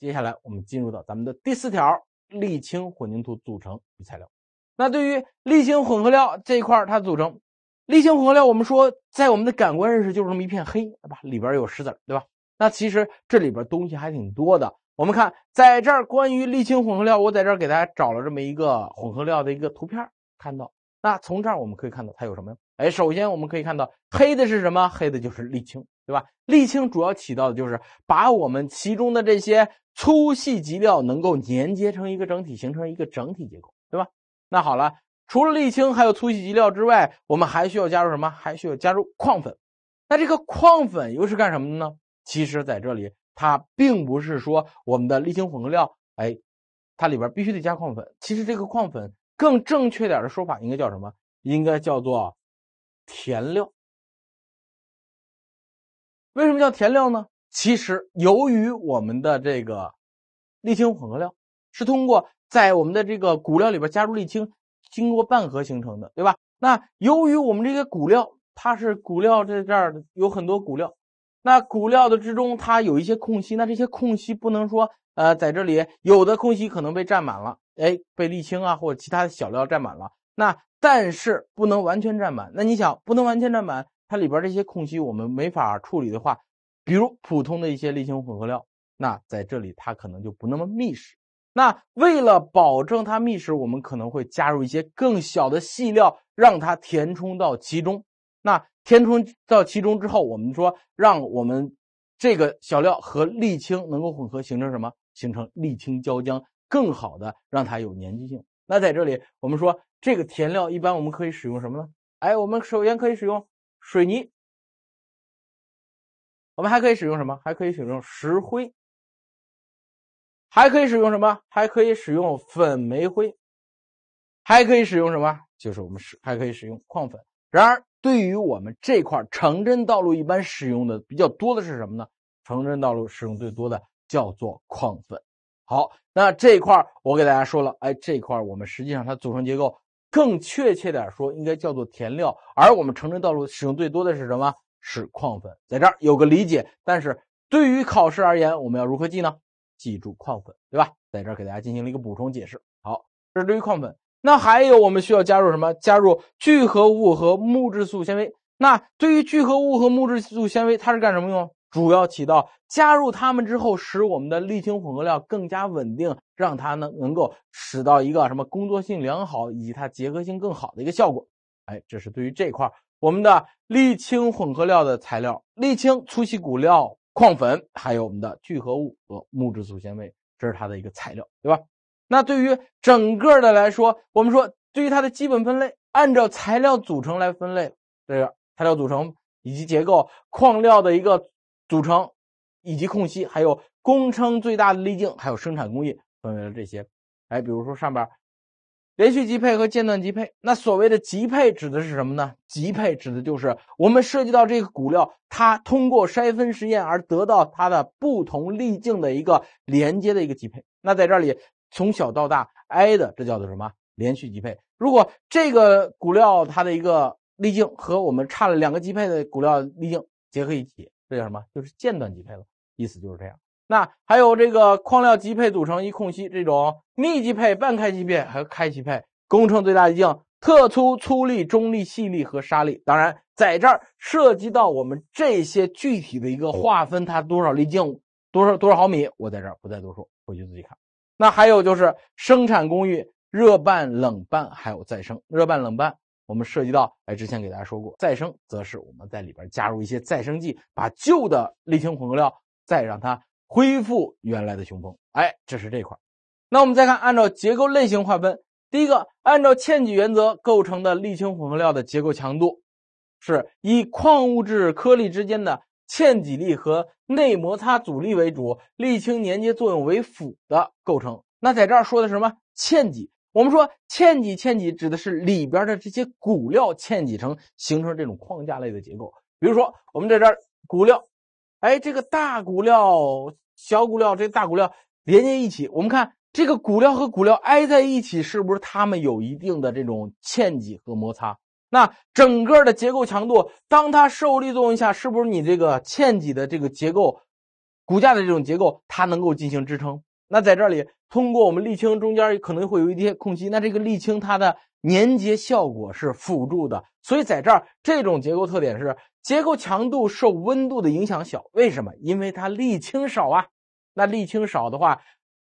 接下来我们进入到咱们的第四条，沥青混凝土组成与材料。那对于沥青混合料这一块，它组成沥青混合料，我们说在我们的感官认识就是这么一片黑，对吧？里边有石子，对吧？那其实这里边东西还挺多的。我们看在这儿关于沥青混合料，我在这儿给大家找了这么一个混合料的一个图片，看到那从这儿我们可以看到它有什么呀？哎，首先我们可以看到黑的是什么？黑的就是沥青，对吧？沥青主要起到的就是把我们其中的这些。粗细集料能够粘接成一个整体，形成一个整体结构，对吧？那好了，除了沥青还有粗细集料之外，我们还需要加入什么？还需要加入矿粉。那这个矿粉又是干什么的呢？其实，在这里它并不是说我们的沥青混合料，哎，它里边必须得加矿粉。其实这个矿粉更正确点的说法应该叫什么？应该叫做填料。为什么叫填料呢？其实由于我们的这个。沥青混合料是通过在我们的这个骨料里边加入沥青，经过拌合形成的，对吧？那由于我们这个骨料，它是骨料在这儿有很多骨料，那骨料的之中它有一些空隙，那这些空隙不能说呃在这里有的空隙可能被占满了，哎，被沥青啊或者其他的小料占满了，那但是不能完全占满。那你想不能完全占满，它里边这些空隙我们没法处理的话，比如普通的一些沥青混合料。那在这里它可能就不那么密实。那为了保证它密实，我们可能会加入一些更小的细料，让它填充到其中。那填充到其中之后，我们说让我们这个小料和沥青能够混合，形成什么？形成沥青胶浆，更好的让它有粘结性。那在这里我们说这个填料一般我们可以使用什么呢？哎，我们首先可以使用水泥。我们还可以使用什么？还可以使用石灰。还可以使用什么？还可以使用粉煤灰，还可以使用什么？就是我们使还可以使用矿粉。然而，对于我们这块城镇道路一般使用的比较多的是什么呢？城镇道路使用最多的叫做矿粉。好，那这一块我给大家说了，哎，这一块我们实际上它组成结构更确切点说应该叫做填料，而我们城镇道路使用最多的是什么？是矿粉。在这儿有个理解，但是对于考试而言，我们要如何记呢？记住矿粉，对吧？在这儿给大家进行了一个补充解释。好，这是对于矿粉。那还有我们需要加入什么？加入聚合物和木质素纤维。那对于聚合物和木质素纤维，它是干什么用？主要起到加入它们之后，使我们的沥青混合料更加稳定，让它呢能够使到一个什么工作性良好以及它结合性更好的一个效果。哎，这是对于这块我们的沥青混合料的材料，沥青粗细骨料。矿粉，还有我们的聚合物和木质素纤维，这是它的一个材料，对吧？那对于整个的来说，我们说对于它的基本分类，按照材料组成来分类，这个材料组成以及结构、矿料的一个组成以及空隙，还有工程最大的粒径，还有生产工艺，分为了这些。哎，比如说上边。连续级配和间断级配，那所谓的级配指的是什么呢？级配指的就是我们涉及到这个骨料，它通过筛分实验而得到它的不同粒径的一个连接的一个级配。那在这里从小到大挨的，这叫做什么？连续级配。如果这个骨料它的一个粒径和我们差了两个级配的骨料粒径结合一起，这叫什么？就是间断级配了。意思就是这样。那还有这个矿料级配组成一空隙这种密集配、半开级配和开级配，工程最大粒径、特粗、粗粒、中粒、细粒和沙粒。当然，在这儿涉及到我们这些具体的一个划分，它多少粒径、多少多少毫米，我在这儿不再多说，回去自己看。那还有就是生产工艺，热拌、冷拌还有再生。热拌、冷拌我们涉及到，哎，之前给大家说过，再生则是我们在里边加入一些再生剂，把旧的沥青混合料再让它。恢复原来的雄风，哎，这是这块那我们再看，按照结构类型划分，第一个，按照嵌挤原则构成的沥青混合料的结构强度，是以矿物质颗粒之间的嵌挤力和内摩擦阻力为主，沥青粘结作用为辅的构成。那在这儿说的什么嵌挤？我们说嵌挤，嵌挤指的是里边的这些骨料嵌挤成，形成这种框架类的结构。比如说，我们在这儿骨料。哎，这个大骨料、小骨料，这大骨料连接一起，我们看这个骨料和骨料挨在一起，是不是它们有一定的这种嵌挤和摩擦？那整个的结构强度，当它受力作用下，是不是你这个嵌挤的这个结构、骨架的这种结构，它能够进行支撑？那在这里，通过我们沥青中间可能会有一些空隙，那这个沥青它的粘结效果是辅助的。所以在这儿，这种结构特点是结构强度受温度的影响小。为什么？因为它沥青少啊。那沥青少的话，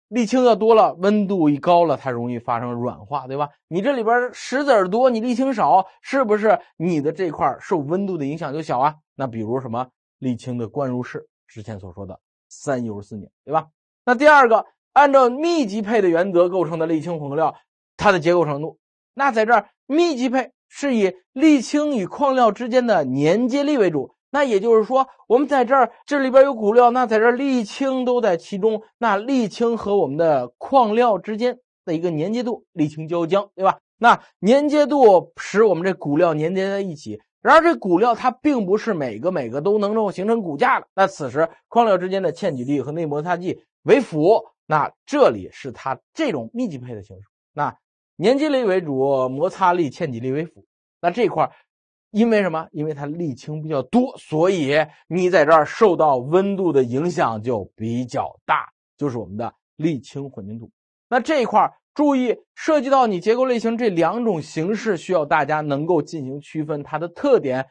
沥青要多了，温度一高了，它容易发生软化，对吧？你这里边石子儿多，你沥青少，是不是？你的这块受温度的影响就小啊？那比如什么沥青的灌入式，之前所说的三油四碾，对吧？那第二个，按照密集配的原则构成的沥青混合料，它的结构程度，那在这儿密集配。是以沥青与矿料之间的粘接力为主，那也就是说，我们在这儿这里边有骨料，那在这儿沥青都在其中，那沥青和我们的矿料之间的一个粘接度，沥青胶浆，对吧？那粘接度使我们这骨料粘接在一起。然而，这骨料它并不是每个每个都能够形成骨架的。那此时矿料之间的嵌举力和内摩擦剂为辅，那这里是它这种密集配的形式。那。粘结力为主，摩擦力、嵌挤力为辅。那这块儿，因为什么？因为它沥青比较多，所以你在这儿受到温度的影响就比较大，就是我们的沥青混凝土。那这一块儿注意，涉及到你结构类型这两种形式，需要大家能够进行区分，它的特点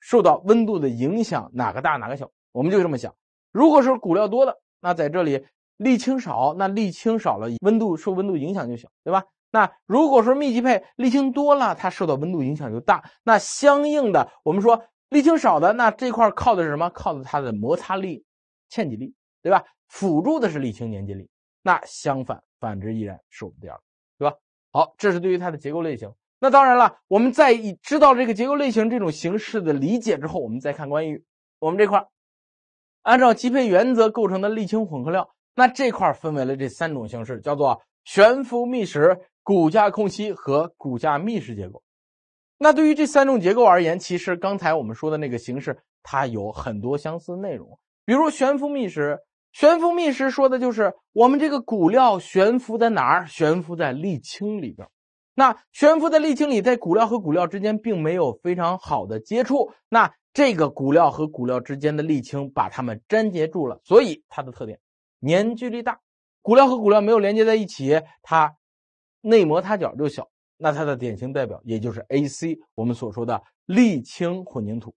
受到温度的影响哪个大哪个小，我们就这么想。如果是骨料多的，那在这里沥青少，那沥青少了，温度受温度影响就行，对吧？那如果说密集配沥青多了，它受到温度影响就大。那相应的，我们说沥青少的，那这块靠的是什么？靠的它的摩擦力、嵌挤力，对吧？辅助的是沥青粘结力。那相反，反之依然是我们不掉，对吧？好，这是对于它的结构类型。那当然了，我们在以知道这个结构类型这种形式的理解之后，我们再看关于我们这块按照级配原则构成的沥青混合料。那这块分为了这三种形式，叫做悬浮密实。骨架空隙和骨架密实结构，那对于这三种结构而言，其实刚才我们说的那个形式，它有很多相似内容。比如悬浮密实，悬浮密实说的就是我们这个骨料悬浮在哪儿？悬浮在沥青里边。那悬浮在沥青里，在骨料和骨料之间并没有非常好的接触，那这个骨料和骨料之间的沥青把它们粘结住了，所以它的特点粘聚力大，骨料和骨料没有连接在一起，它。内摩擦角就小，那它的典型代表也就是 AC，我们所说的沥青混凝土。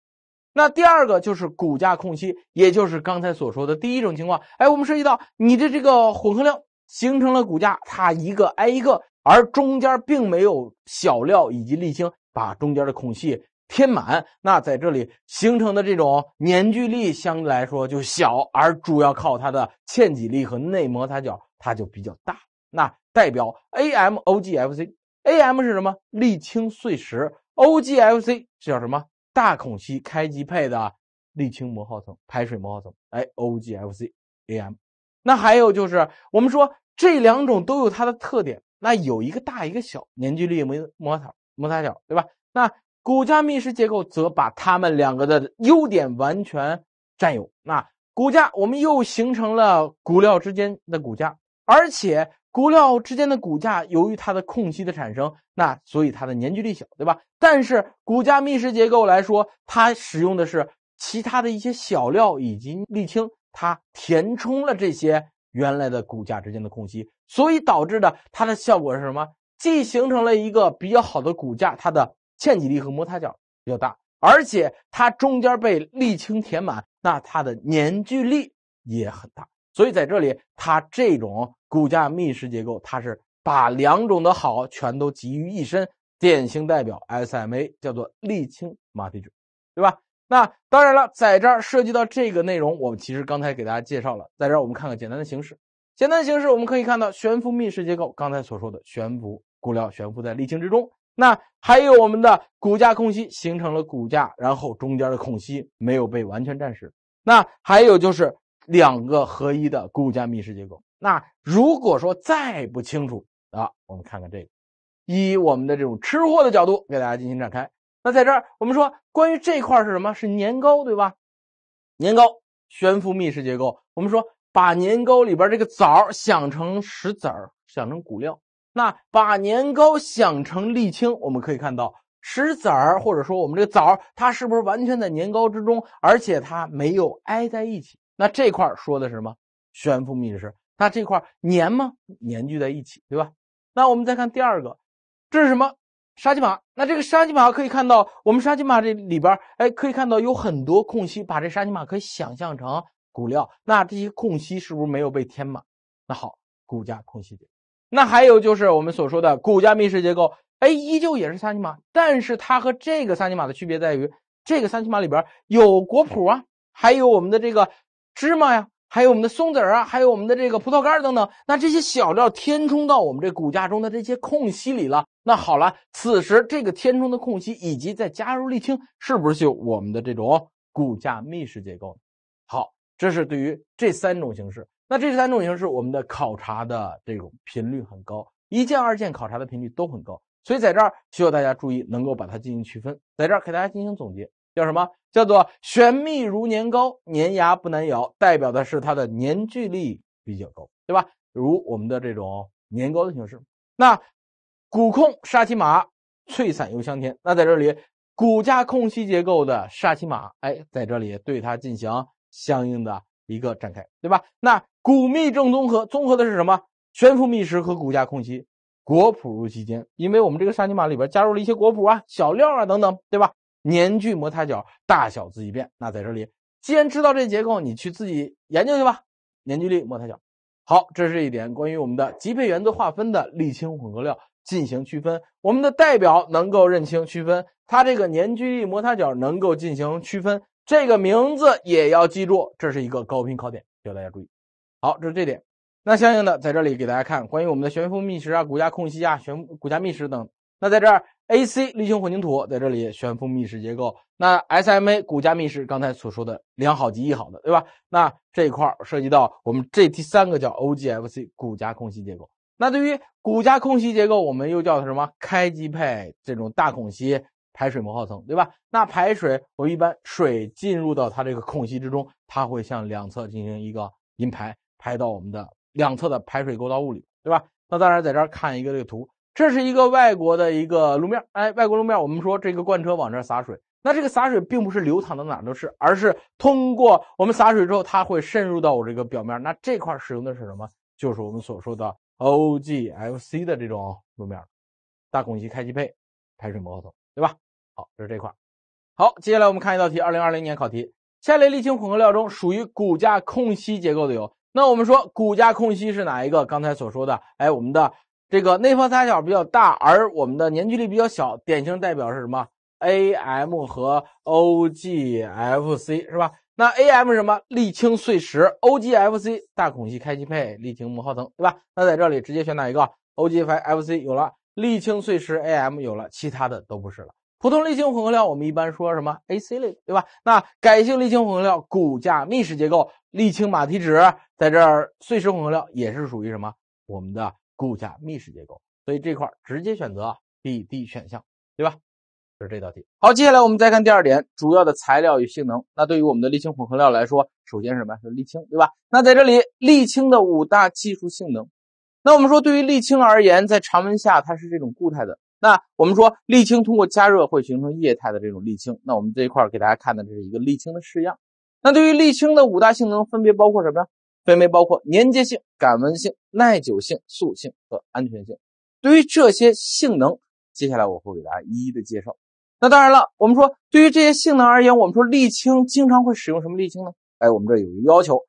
那第二个就是骨架空隙，也就是刚才所说的第一种情况。哎，我们涉及到你的这个混合料形成了骨架，它一个挨一个，而中间并没有小料以及沥青把中间的空隙填满，那在这里形成的这种粘聚力相对来说就小，而主要靠它的嵌挤力和内摩擦角，它就比较大。那。代表 AMOGFC，AM 是什么？沥青碎石 OGFC 叫什么？大孔隙开机配的沥青磨耗层、排水磨耗层。哎，OGFCAM。那还有就是，我们说这两种都有它的特点，那有一个大，一个小，粘聚力摩摩擦摩擦角对吧？那骨架密实结构则把它们两个的优点完全占有。那骨架，我们又形成了骨料之间的骨架，而且。骨料之间的骨架，由于它的空隙的产生，那所以它的粘聚力小，对吧？但是骨架密实结构来说，它使用的是其他的一些小料以及沥青，它填充了这些原来的骨架之间的空隙，所以导致的它的效果是什么？既形成了一个比较好的骨架，它的嵌挤力和摩擦角比较大，而且它中间被沥青填满，那它的粘聚力也很大。所以在这里，它这种骨架密实结构，它是把两种的好全都集于一身，典型代表 SMA 叫做沥青马蹄纸，对吧？那当然了，在这儿涉及到这个内容，我们其实刚才给大家介绍了，在这儿我们看看简单的形式。简单形式我们可以看到悬浮密实结构，刚才所说的悬浮骨料悬浮在沥青之中。那还有我们的骨架空隙形成了骨架，然后中间的空隙没有被完全占实。那还有就是。两个合一的固加密实结构。那如果说再不清楚啊，我们看看这个，以我们的这种吃货的角度给大家进行展开。那在这儿我们说，关于这块是什么？是年糕，对吧？年糕悬浮密实结构。我们说把年糕里边这个枣想成石子儿，想成骨料。那把年糕想成沥青，我们可以看到石子儿或者说我们这个枣，它是不是完全在年糕之中，而且它没有挨在一起。那这块说的是什么悬浮密室。那这块粘吗？粘聚在一起，对吧？那我们再看第二个，这是什么沙琪玛？那这个沙琪玛可以看到，我们沙琪玛这里边，哎，可以看到有很多空隙，把这沙琪玛可以想象成骨料。那这些空隙是不是没有被填满？那好，骨架空隙多。那还有就是我们所说的骨架密室结构，哎，依旧也是沙琪玛，但是它和这个沙琪玛的区别在于，这个沙琪玛里边有果脯啊，还有我们的这个。芝麻呀，还有我们的松子儿啊，还有我们的这个葡萄干等等，那这些小料填充到我们这骨架中的这些空隙里了。那好了，此时这个填充的空隙以及再加入沥青，是不是就我们的这种骨架密实结构？好，这是对于这三种形式。那这三种形式，我们的考察的这种频率很高，一建、二建考察的频率都很高，所以在这儿需要大家注意，能够把它进行区分。在这儿给大家进行总结。叫什么？叫做悬密如年糕，粘牙不难咬，代表的是它的粘聚力比较高，对吧？如我们的这种年糕的形式。那骨控沙琪玛脆散又香甜，那在这里骨架空隙结构的沙琪玛，哎，在这里对它进行相应的一个展开，对吧？那骨密正综合，综合的是什么？悬浮密食和骨架空隙。果脯入其间，因为我们这个沙琪玛里边加入了一些果脯啊、小料啊等等，对吧？粘聚摩擦角大小自己变。那在这里，既然知道这结构，你去自己研究去吧。粘聚力摩擦角，好，这是一点关于我们的级配原则划分的沥青混合料进行区分。我们的代表能够认清区分，它这个粘聚力摩擦角能够进行区分，这个名字也要记住，这是一个高频考点，需要大家注意。好，这是这点。那相应的，在这里给大家看关于我们的悬浮密实啊、骨架空隙啊、悬骨架密实等。那在这儿。A C 离心混凝土在这里，悬浮密室结构。那 S M A 骨架密室刚才所说的良好及易好的，对吧？那这一块涉及到我们这第三个叫 O G F C 骨架空隙结构。那对于骨架空隙结构，我们又叫它什么？开基配这种大孔隙排水模耗层，对吧？那排水，我一般水进入到它这个空隙之中，它会向两侧进行一个引排，排到我们的两侧的排水沟道物里，对吧？那当然在这儿看一个这个图。这是一个外国的一个路面，哎，外国路面，我们说这个罐车往这洒水，那这个洒水并不是流淌到哪都是，而是通过我们洒水之后，它会渗入到我这个表面。那这块使用的是什么？就是我们所说的 OGFC 的这种路面，大孔隙、开机配、排水毛口对吧？好，这是这块。好，接下来我们看一道题，二零二零年考题：下列沥青混合料中属于骨架空隙结构的有？那我们说骨架空隙是哪一个？刚才所说的，哎，我们的。这个内摩擦角比较大，而我们的粘聚力比较小，典型代表是什么？AM 和 OGFC 是吧？那 AM 什么？沥青碎石，OGFC 大孔隙开级配沥青磨耗层，对吧？那在这里直接选哪一个？OGFC 有了，沥青碎石 AM 有了，其他的都不是了。普通沥青混合料我们一般说什么？AC 类对吧？那改性沥青混合料骨架密实结构，沥青马蹄纸，在这儿碎石混合料也是属于什么？我们的。骨架密实结构，所以这块直接选择 B D 选项，对吧？就是这道题。好，接下来我们再看第二点，主要的材料与性能。那对于我们的沥青混合料来说，首先是什么？是沥青，对吧？那在这里，沥青的五大技术性能。那我们说，对于沥青而言，在常温下它是这种固态的。那我们说，沥青通过加热会形成液态的这种沥青。那我们这一块给大家看的这是一个沥青的试样。那对于沥青的五大性能，分别包括什么呀？分别包括粘接性、感温性、耐久性、塑性和安全性。对于这些性能，接下来我会给大家一一的介绍。那当然了，我们说对于这些性能而言，我们说沥青经常会使用什么沥青呢？哎，我们这有一个要求，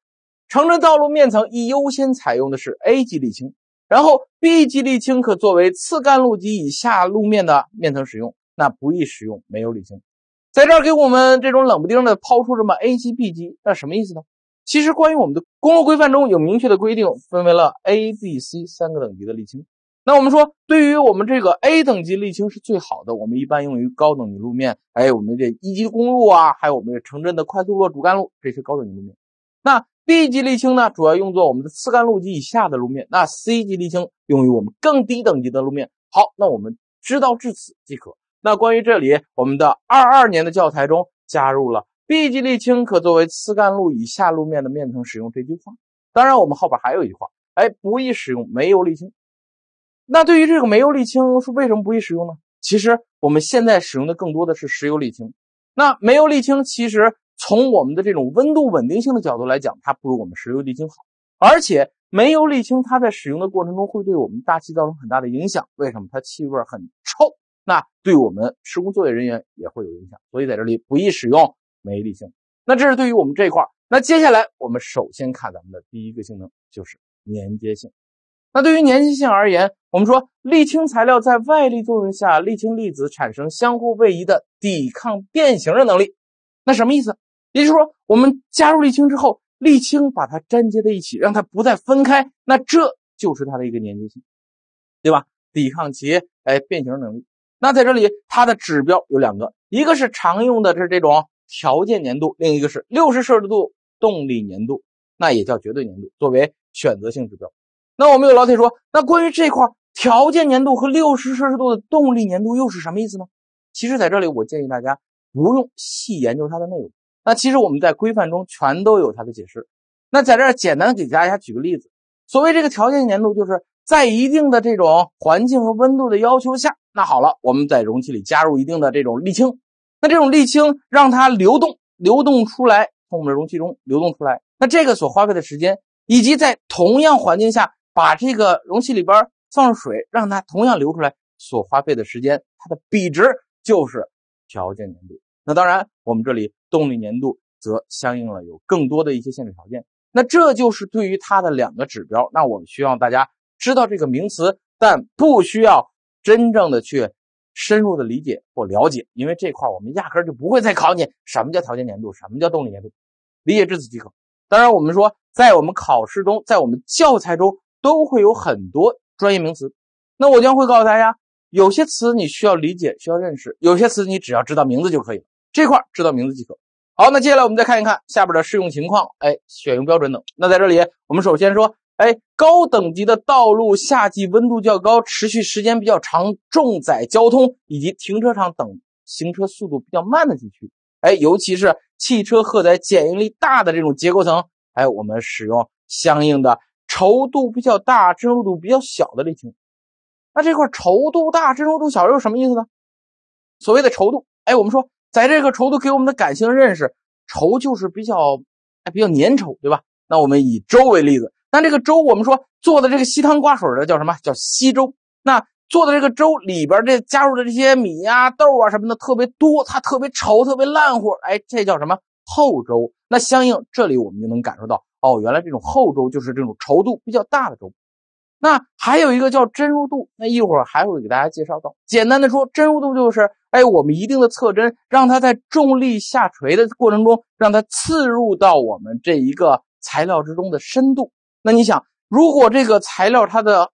城镇道路面层宜优先采用的是 A 级沥青，然后 B 级沥青可作为次干路及以下路面的面层使用。那不宜使用煤油沥青。在这给我们这种冷不丁的抛出这么 A 级、B 级，那什么意思呢？其实，关于我们的公路规范中有明确的规定，分为了 A、B、C 三个等级的沥青。那我们说，对于我们这个 A 等级沥青是最好的，我们一般用于高等级路面，还有我们这一级公路啊，还有我们城镇的快速路、主干路这些高等级路面。那 B 级沥青呢，主要用作我们的次干路及以下的路面。那 C 级沥青用于我们更低等级的路面。好，那我们知道至此即可。那关于这里，我们的二二年的教材中加入了。B 级沥青可作为次干路以下路面的面层使用。这句话，当然我们后边还有一句话，哎，不宜使用煤油沥青。那对于这个煤油沥青是为什么不宜使用呢？其实我们现在使用的更多的是石油沥青。那煤油沥青其实从我们的这种温度稳定性的角度来讲，它不如我们石油沥青好。而且煤油沥青它在使用的过程中会对我们大气造成很大的影响。为什么？它气味很臭。那对我们施工作业人员也会有影响。所以在这里不宜使用。没理性，那这是对于我们这块那接下来我们首先看咱们的第一个性能，就是粘接性。那对于粘接性而言，我们说沥青材料在外力作用下，沥青粒子产生相互位移的抵抗变形的能力。那什么意思？也就是说，我们加入沥青之后，沥青把它粘接在一起，让它不再分开。那这就是它的一个粘接性，对吧？抵抗其哎变形能力。那在这里它的指标有两个，一个是常用的，是这种。条件粘度，另一个是六十摄氏度动力粘度，那也叫绝对粘度，作为选择性指标。那我们有老铁说，那关于这块条件粘度和六十摄氏度的动力粘度又是什么意思呢？其实，在这里我建议大家不用细研究它的内容。那其实我们在规范中全都有它的解释。那在这儿简单给大家举个例子，所谓这个条件粘度，就是在一定的这种环境和温度的要求下，那好了，我们在容器里加入一定的这种沥青。那这种沥青让它流动，流动出来从我们的容器中流动出来，那这个所花费的时间，以及在同样环境下把这个容器里边放入水，让它同样流出来所花费的时间，它的比值就是条件粘度。那当然，我们这里动力粘度则相应了有更多的一些限制条件。那这就是对于它的两个指标。那我们需要大家知道这个名词，但不需要真正的去。深入的理解或了解，因为这块我们压根就不会再考你什么叫条件粘度，什么叫动力粘度，理解至此即可。当然，我们说在我们考试中，在我们教材中都会有很多专业名词，那我将会告诉大家，有些词你需要理解，需要认识；有些词你只要知道名字就可以，这块知道名字即可。好，那接下来我们再看一看下边的适用情况，哎，选用标准等。那在这里，我们首先说。哎，高等级的道路，夏季温度较高，持续时间比较长，重载交通以及停车场等行车速度比较慢的地区，哎，尤其是汽车荷载剪应力大的这种结构层，哎，我们使用相应的稠度比较大、粘度比较小的沥青。那这块稠度大、粘度小又什么意思呢？所谓的稠度，哎，我们说在这个稠度给我们的感性认识，稠就是比较哎比较粘稠，对吧？那我们以粥为例子。那这个粥，我们说做的这个稀汤挂水的叫什么？叫稀粥。那做的这个粥里边这加入的这些米呀、豆啊什么的特别多，它特别稠、特别烂乎。哎，这叫什么厚粥？那相应这里我们就能感受到，哦，原来这种厚粥就是这种稠度比较大的粥。那还有一个叫真入度，那一会儿还会给大家介绍到。简单的说，真入度就是，哎，我们一定的测针让它在重力下垂的过程中，让它刺入到我们这一个材料之中的深度。那你想，如果这个材料它的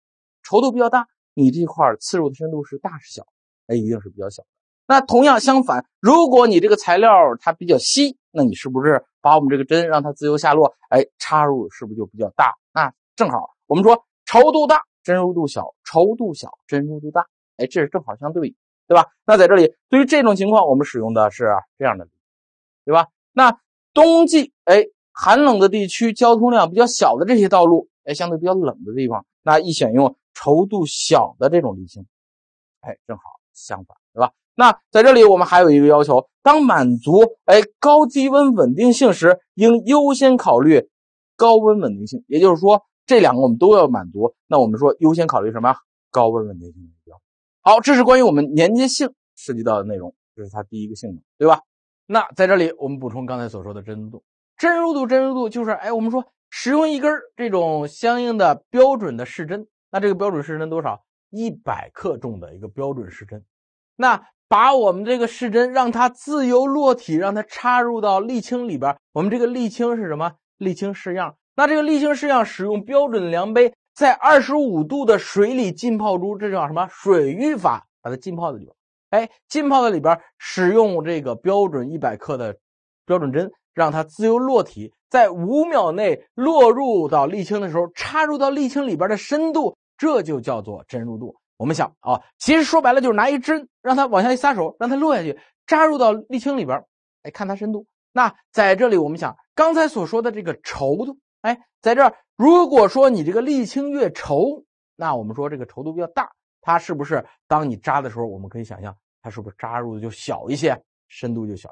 稠度比较大，你这块刺入的深度是大是小？哎，一定是比较小。那同样相反，如果你这个材料它比较稀，那你是不是把我们这个针让它自由下落？哎，插入是不是就比较大？那正好我们说稠度大，针入度小；稠度小，针入度大。哎，这是正好相对，对吧？那在这里，对于这种情况，我们使用的是这样的，对吧？那冬季，哎。寒冷的地区，交通量比较小的这些道路，哎，相对比较冷的地方，那易选用稠度小的这种沥青，哎，正好相反，对吧？那在这里我们还有一个要求，当满足哎高低温稳定性时，应优先考虑高温稳定性。也就是说，这两个我们都要满足。那我们说优先考虑什么？高温稳定性目标。好，这是关于我们粘接性涉及到的内容，这是它第一个性能，对吧？那在这里我们补充刚才所说的粘度。真入度，真入度就是，哎，我们说使用一根儿这种相应的标准的试针，那这个标准试针多少？一百克重的一个标准试针。那把我们这个试针让它自由落体，让它插入到沥青里边。我们这个沥青是什么？沥青试样。那这个沥青试样使用标准量杯，在二十五度的水里浸泡出，这叫什么？水浴法，把它浸泡在里。边。哎，浸泡在里边，使用这个标准一百克的标准针。让它自由落体，在五秒内落入到沥青的时候，插入到沥青里边的深度，这就叫做针入度。我们想啊，其实说白了就是拿一针，让它往下一撒手，让它落下去，扎入到沥青里边，哎，看它深度。那在这里我们想，刚才所说的这个稠度，哎，在这儿，如果说你这个沥青越稠，那我们说这个稠度比较大，它是不是当你扎的时候，我们可以想象它是不是扎入的就小一些，深度就小。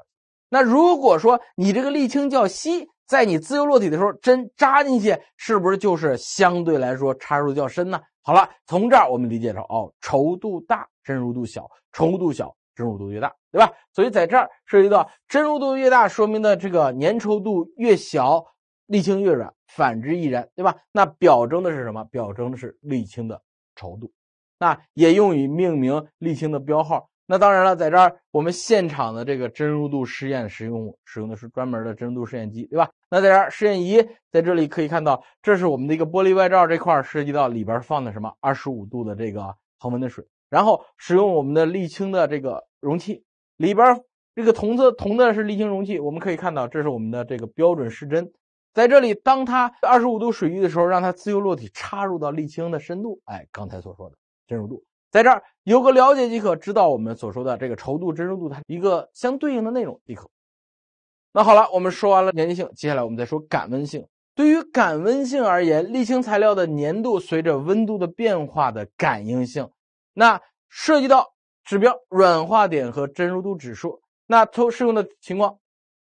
那如果说你这个沥青较稀，在你自由落体的时候，针扎进去，是不是就是相对来说插入较深呢？好了，从这儿我们理解成哦，稠度大，针入度小；稠度小，针入度越大，对吧？所以在这儿涉及到针入度越大，说明的这个粘稠度越小，沥青越软，反之亦然，对吧？那表征的是什么？表征的是沥青的稠度，那也用于命名沥青的标号。那当然了，在这儿我们现场的这个真入度试验使用使用的是专门的真入度试验机，对吧？那在这儿试验仪在这里可以看到，这是我们的一个玻璃外罩，这块涉及到里边放的什么二十五度的这个恒温的水，然后使用我们的沥青的这个容器里边这个铜的铜的是沥青容器，我们可以看到这是我们的这个标准试针，在这里当它二十五度水域的时候，让它自由落体插入到沥青的深度，哎，刚才所说的真入度。在这儿有个了解即可，知道我们所说的这个稠度、真稠度它一个相对应的内容即可。那好了，我们说完了粘性，接下来我们再说感温性。对于感温性而言，沥青材料的粘度随着温度的变化的感应性，那涉及到指标软化点和真稠度指数。那都适用的情况，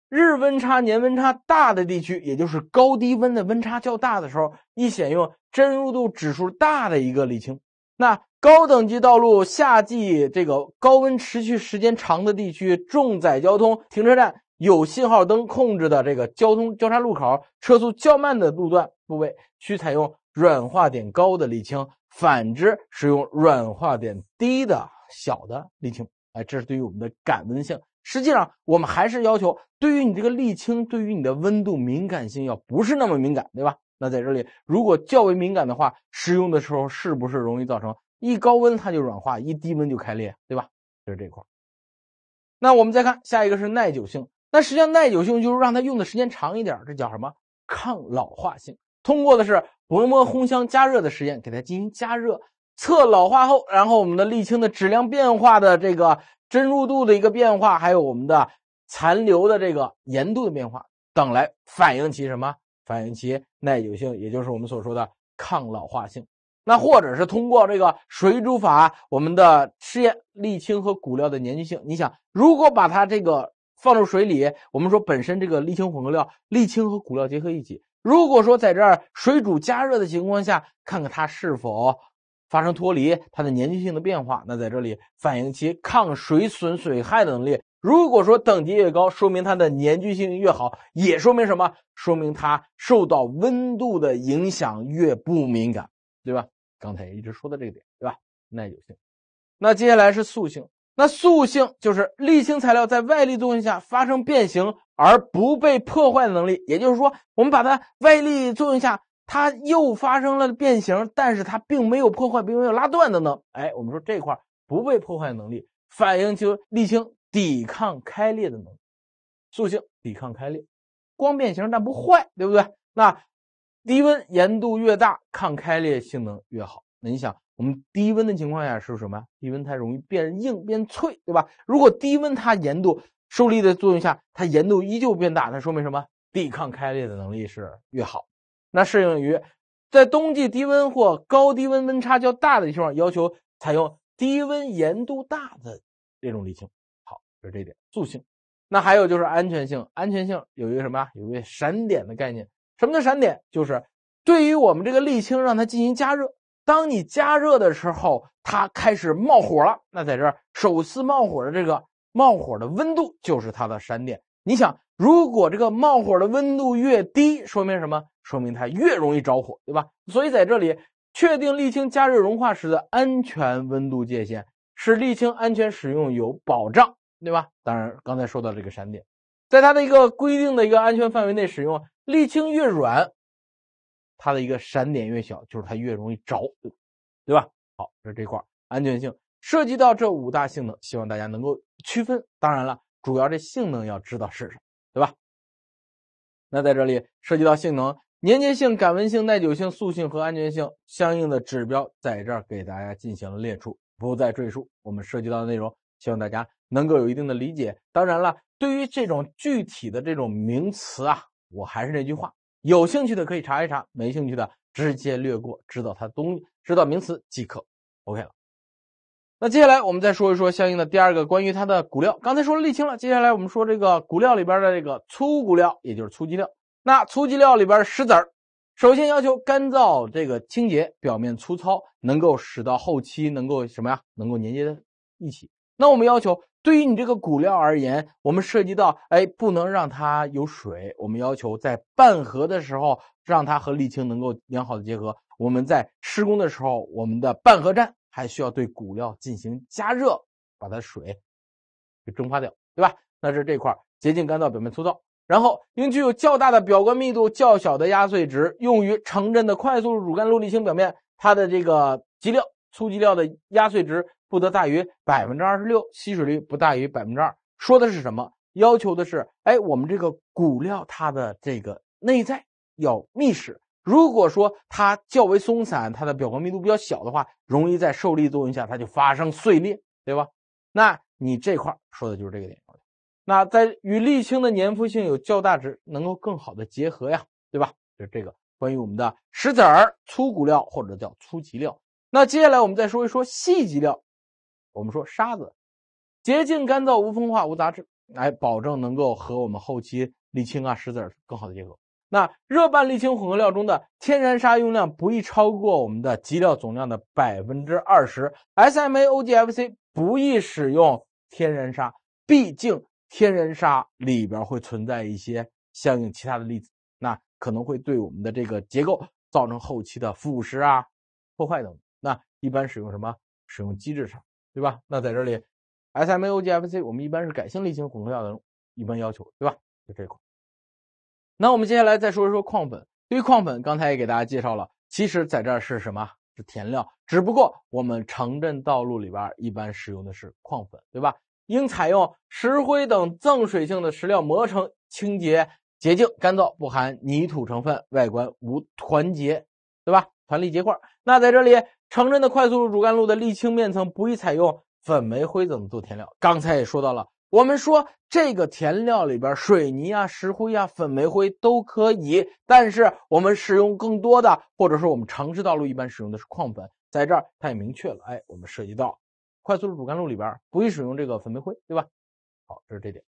日温差、年温差大的地区，也就是高低温的温差较大的时候，易选用真稠度指数大的一个沥青。那。高等级道路、夏季这个高温持续时间长的地区、重载交通、停车站有信号灯控制的这个交通交叉路口、车速较慢的路段部位，需采用软化点高的沥青；反之，使用软化点低的小的沥青。哎，这是对于我们的感温性。实际上，我们还是要求对于你这个沥青，对于你的温度敏感性要不是那么敏感，对吧？那在这里，如果较为敏感的话，使用的时候是不是容易造成？一高温它就软化，一低温就开裂，对吧？就是这块。那我们再看下一个是耐久性，那实际上耐久性就是让它用的时间长一点，这叫什么？抗老化性。通过的是薄膜烘箱加热的实验，给它进行加热，测老化后，然后我们的沥青的质量变化的这个真入度的一个变化，还有我们的残留的这个盐度的变化等来反映其什么？反映其耐久性，也就是我们所说的抗老化性。那或者是通过这个水煮法，我们的试验沥青和骨料的粘聚性。你想，如果把它这个放入水里，我们说本身这个沥青混合料，沥青和骨料结合一起。如果说在这儿水煮加热的情况下，看看它是否发生脱离，它的粘聚性的变化。那在这里反映其抗水损损害的能力。如果说等级越高，说明它的粘聚性越好，也说明什么？说明它受到温度的影响越不敏感，对吧？刚才也一直说到这个点，对吧？耐久性。那接下来是塑性。那塑性就是沥青材料在外力作用下发生变形而不被破坏的能力。也就是说，我们把它外力作用下，它又发生了变形，但是它并没有破坏，并没有拉断的呢。哎，我们说这块不被破坏能力，反映就沥青抵抗开裂的能力，塑性抵抗开裂，光变形但不坏，对不对？那。低温盐度越大，抗开裂性能越好。那你想，我们低温的情况下是什么低温它容易变硬变脆，对吧？如果低温它盐度受力的作用下，它盐度依旧变大，那说明什么？抵抗开裂的能力是越好。那适用于在冬季低温或高低温温差较大的情况，要求采用低温盐度大的这种沥青。好，就是这点塑性。那还有就是安全性，安全性有一个什么？有一个闪点的概念。什么叫闪点？就是对于我们这个沥青，让它进行加热。当你加热的时候，它开始冒火了。那在这儿，首次冒火的这个冒火的温度就是它的闪点。你想，如果这个冒火的温度越低，说明什么？说明它越容易着火，对吧？所以在这里，确定沥青加热融化时的安全温度界限，使沥青安全使用有保障，对吧？当然，刚才说到这个闪点，在它的一个规定的一个安全范围内使用。沥青越软，它的一个闪点越小，就是它越容易着，对吧？好，这是这块安全性涉及到这五大性能，希望大家能够区分。当然了，主要这性能要知道是什么，对吧？那在这里涉及到性能、粘结性、感温性、耐久性、塑性和安全性相应的指标，在这儿给大家进行了列出，不再赘述。我们涉及到的内容，希望大家能够有一定的理解。当然了，对于这种具体的这种名词啊。我还是那句话，有兴趣的可以查一查，没兴趣的直接略过，知道它东，知道名词即可，OK 了。那接下来我们再说一说相应的第二个关于它的骨料。刚才说了沥青了，接下来我们说这个骨料里边的这个粗骨料，也就是粗基料。那粗基料里边石子儿，首先要求干燥、这个清洁、表面粗糙，能够使到后期能够什么呀？能够粘接在一起。那我们要求。对于你这个骨料而言，我们涉及到，哎，不能让它有水。我们要求在拌合的时候，让它和沥青能够良好的结合。我们在施工的时候，我们的拌合站还需要对骨料进行加热，把它的水给蒸发掉，对吧？那是这块洁净干燥，表面粗糙，然后应具有较大的表观密度、较小的压碎值，用于城镇的快速主干路沥青表面，它的这个集料粗集料的压碎值。不得大于百分之二十六，吸水率不大于百分之二。说的是什么？要求的是，哎，我们这个骨料它的这个内在要密实。如果说它较为松散，它的表观密度比较小的话，容易在受力作用下，它就发生碎裂，对吧？那你这块说的就是这个点。那在与沥青的粘附性有较大值，能够更好的结合呀，对吧？就是这个关于我们的石子儿粗骨料或者叫粗级料。那接下来我们再说一说细级料。我们说沙子洁净、干燥、无风化、无杂质，来保证能够和我们后期沥青啊、石子儿更好的结合。那热拌沥青混合料中的天然砂用量不宜超过我们的基料总量的百分之二十。SMA OGFC 不宜使用天然砂，毕竟天然砂里边会存在一些相应其他的粒子，那可能会对我们的这个结构造成后期的腐蚀啊、破坏等。那一般使用什么？使用机制砂。对吧？那在这里，SMO GFC，我们一般是改性沥青混合料的一般要求，对吧？就这一块。那我们接下来再说一说矿粉。对于矿粉，刚才也给大家介绍了，其实在这儿是什么？是填料。只不过我们城镇道路里边一般使用的是矿粉，对吧？应采用石灰等憎水性的石料磨成，清洁洁净、干燥，不含泥土成分，外观无团结，对吧？团粒结块。那在这里。城镇的快速路主干路的沥青面层不宜采用粉煤灰怎么做填料。刚才也说到了，我们说这个填料里边水泥啊、石灰啊、粉煤灰都可以，但是我们使用更多的，或者说我们城市道路一般使用的是矿粉，在这儿它也明确了，哎，我们涉及到快速路主干路里边不宜使用这个粉煤灰，对吧？好，这是这点。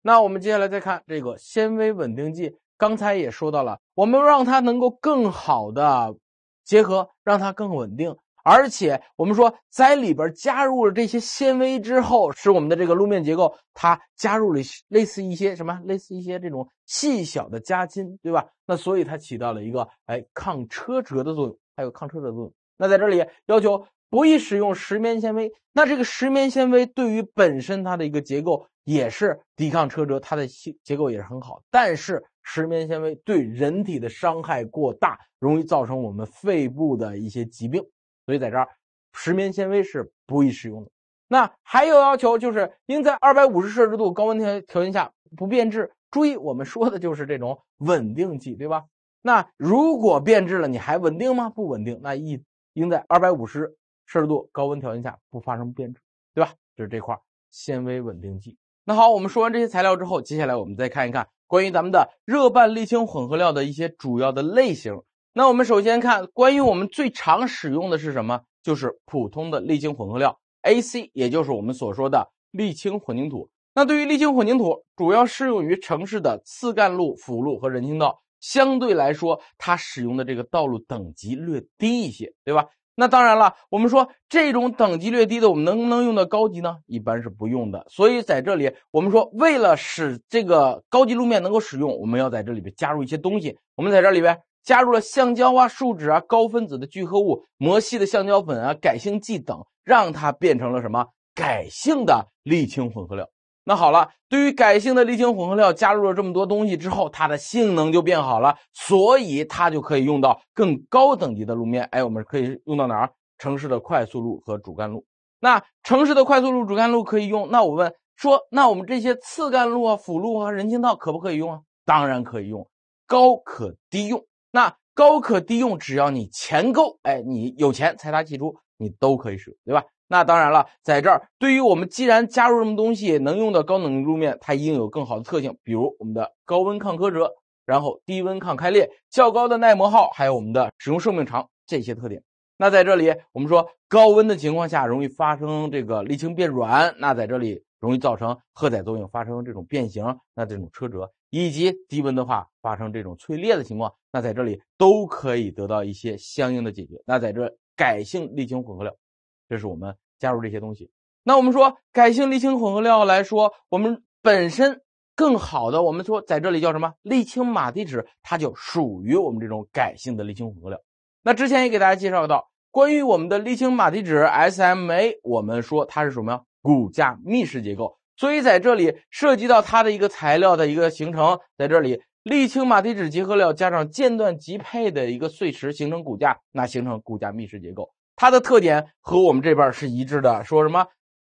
那我们接下来再看这个纤维稳定剂，刚才也说到了，我们让它能够更好的。结合让它更稳定，而且我们说在里边加入了这些纤维之后，使我们的这个路面结构它加入了类似一些什么，类似一些这种细小的夹筋，对吧？那所以它起到了一个哎抗车辙的作用，还有抗车辙的作用。那在这里要求不宜使用石棉纤维，那这个石棉纤维对于本身它的一个结构。也是抵抗车辙，它的结结构也是很好，但是石棉纤维对人体的伤害过大，容易造成我们肺部的一些疾病，所以在这儿石棉纤维是不宜使用的。那还有要求就是应在二百五十摄氏度高温条条件下不变质。注意，我们说的就是这种稳定剂，对吧？那如果变质了，你还稳定吗？不稳定。那一应在二百五十摄氏度高温条件下不发生变质，对吧？就是这块纤维稳定剂。那好，我们说完这些材料之后，接下来我们再看一看关于咱们的热拌沥青混合料的一些主要的类型。那我们首先看，关于我们最常使用的是什么？就是普通的沥青混合料 AC，也就是我们所说的沥青混凝土。那对于沥青混凝土，主要适用于城市的次干路、辅路和人行道，相对来说，它使用的这个道路等级略低一些，对吧？那当然了，我们说这种等级略低的，我们能不能用到高级呢？一般是不用的。所以在这里，我们说为了使这个高级路面能够使用，我们要在这里边加入一些东西。我们在这里边加入了橡胶啊、树脂啊、高分子的聚合物、磨细的橡胶粉啊、改性剂等，让它变成了什么？改性的沥青混合料。那好了，对于改性的沥青混合料，加入了这么多东西之后，它的性能就变好了，所以它就可以用到更高等级的路面。哎，我们可以用到哪儿？城市的快速路和主干路。那城市的快速路、主干路可以用。那我问说，那我们这些次干路啊、辅路和人行道可不可以用啊？当然可以用，高可低用。那高可低用，只要你钱够，哎，你有钱财大气粗，你都可以使用，对吧？那当然了，在这儿，对于我们既然加入什么东西能用的高能路面，它一定有更好的特性，比如我们的高温抗磕折，然后低温抗开裂，较高的耐磨耗，还有我们的使用寿命长这些特点。那在这里，我们说高温的情况下容易发生这个沥青变软，那在这里容易造成荷载作用发生这种变形，那这种车辙，以及低温的话发生这种脆裂的情况，那在这里都可以得到一些相应的解决。那在这改性沥青混合料。这是我们加入这些东西。那我们说改性沥青混合料来说，我们本身更好的，我们说在这里叫什么沥青马蹄纸，它就属于我们这种改性的沥青混合料。那之前也给大家介绍到，关于我们的沥青马蹄纸 SMA，我们说它是什么呀？骨架密实结构。所以在这里涉及到它的一个材料的一个形成，在这里沥青马蹄纸结合料加上间断级配的一个碎石形成骨架，那形成骨架密实结构。它的特点和我们这边是一致的，说什么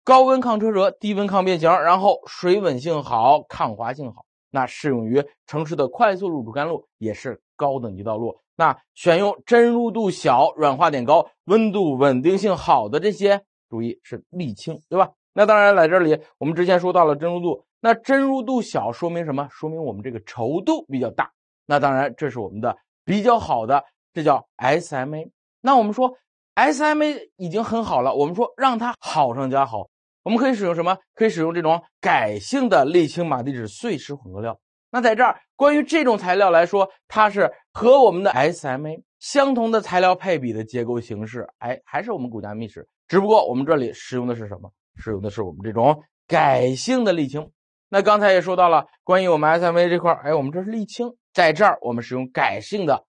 高温抗车辙，低温抗变形，然后水稳性好，抗滑性好，那适用于城市的快速入主干路，也是高等级道路。那选用针入度小、软化点高、温度稳定性好的这些，注意是沥青，对吧？那当然在这里，我们之前说到了针入度，那针入度小说明什么？说明我们这个稠度比较大。那当然这是我们的比较好的，这叫 SMA。那我们说。SMA 已经很好了，我们说让它好上加好，我们可以使用什么？可以使用这种改性的沥青马蹄纸碎石混合料。那在这儿，关于这种材料来说，它是和我们的 SMA 相同的材料配比的结构形式。哎，还是我们骨架密实，只不过我们这里使用的是什么？使用的是我们这种改性的沥青。那刚才也说到了，关于我们 SMA 这块，哎，我们这是沥青，在这儿我们使用改性的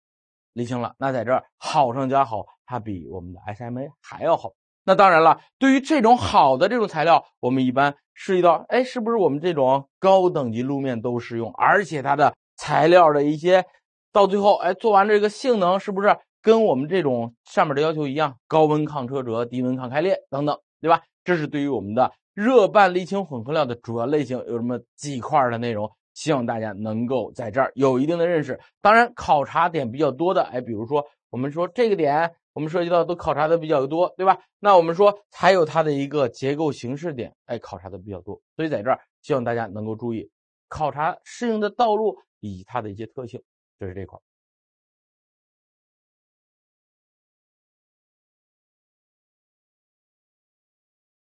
沥青了。那在这儿好上加好。它比我们的 SMA 还要好。那当然了，对于这种好的这种材料，我们一般涉及到，哎，是不是我们这种高等级路面都适用？而且它的材料的一些，到最后，哎，做完这个性能，是不是跟我们这种上面的要求一样？高温抗车辙，低温抗开裂等等，对吧？这是对于我们的热拌沥青混合料的主要类型有什么几块的内容？希望大家能够在这儿有一定的认识。当然，考察点比较多的，哎，比如说。我们说这个点，我们涉及到都考察的比较多，对吧？那我们说还有它的一个结构形式点，哎，考察的比较多，所以在这儿希望大家能够注意考察适应的道路以及它的一些特性，这是这块。